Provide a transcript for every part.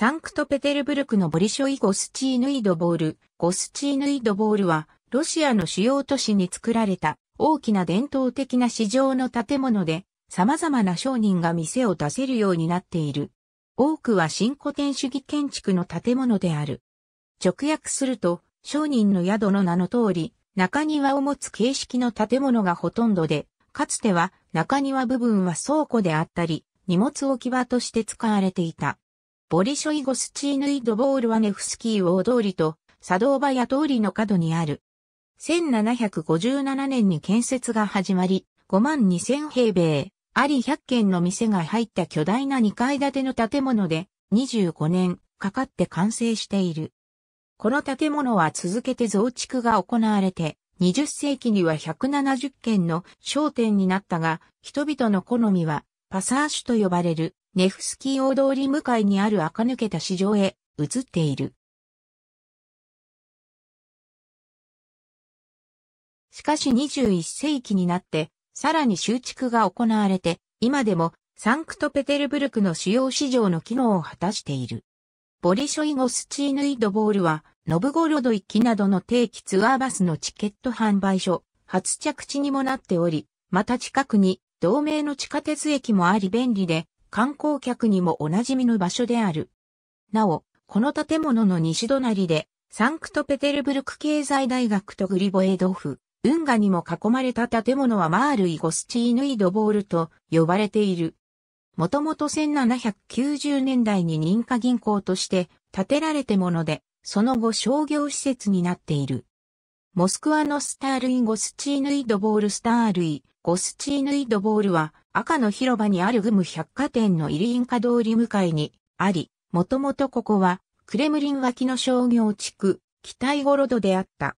サンクトペテルブルクのボリショイ・ゴスチーヌイドボール、ゴスチーヌイドボールは、ロシアの主要都市に作られた大きな伝統的な市場の建物で、様々な商人が店を出せるようになっている。多くは新古典主義建築の建物である。直訳すると、商人の宿の名の通り、中庭を持つ形式の建物がほとんどで、かつては中庭部分は倉庫であったり、荷物置き場として使われていた。ボリショイゴスチーヌイドボールはネフスキー大通りとドー場ヤ通りの角にある。1757年に建設が始まり、5万2000平米、あり100軒の店が入った巨大な2階建ての建物で、25年かかって完成している。この建物は続けて増築が行われて、20世紀には170軒の商店になったが、人々の好みはパサーシュと呼ばれるネフスキー大通り向かいにある垢抜けた市場へ移っている。しかし21世紀になって、さらに修築が行われて、今でもサンクトペテルブルクの主要市場の機能を果たしている。ボリショイゴスチーヌイドボールは、ノブゴロド行きなどの定期ツアーバスのチケット販売所、初着地にもなっており、また近くに同盟の地下鉄駅もあり便利で、観光客にもおなじみの場所である。なお、この建物の西隣で、サンクトペテルブルク経済大学とグリボエドフ、運河にも囲まれた建物はマール・イ・ゴスチーヌ・イ・ドボールと呼ばれている。もともと1790年代に認可銀行として建てられてもので、その後商業施設になっている。モスクワのスタールイ・ゴスチーヌ・イ・ドボールスタールイ・ゴスチーヌ・イ・ドボールは赤の広場にあるグム百貨店のイリインカ通り向かいにあり、もともとここはクレムリン脇の商業地区、北イゴロドであった。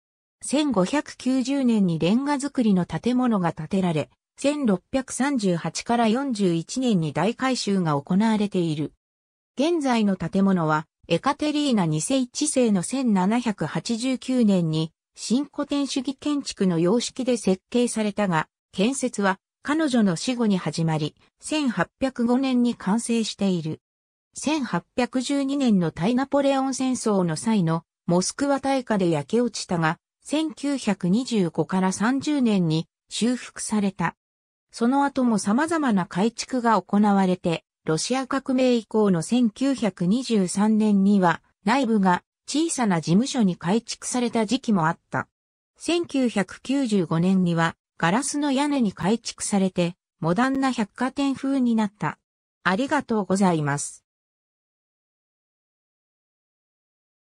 1590年にレンガ造りの建物が建てられ、1638から41年に大改修が行われている。現在の建物は、エカテリーナ2世1世の1789年に、新古典主義建築の様式で設計されたが、建設は彼女の死後に始まり、1805年に完成している。1812年の対ナポレオン戦争の際のモスクワ大火で焼け落ちたが、1925から30年に修復された。その後も様々な改築が行われて、ロシア革命以降の1923年には内部が小さな事務所に改築された時期もあった。1995年にはガラスの屋根に改築されて、モダンな百貨店風になった。ありがとうございます。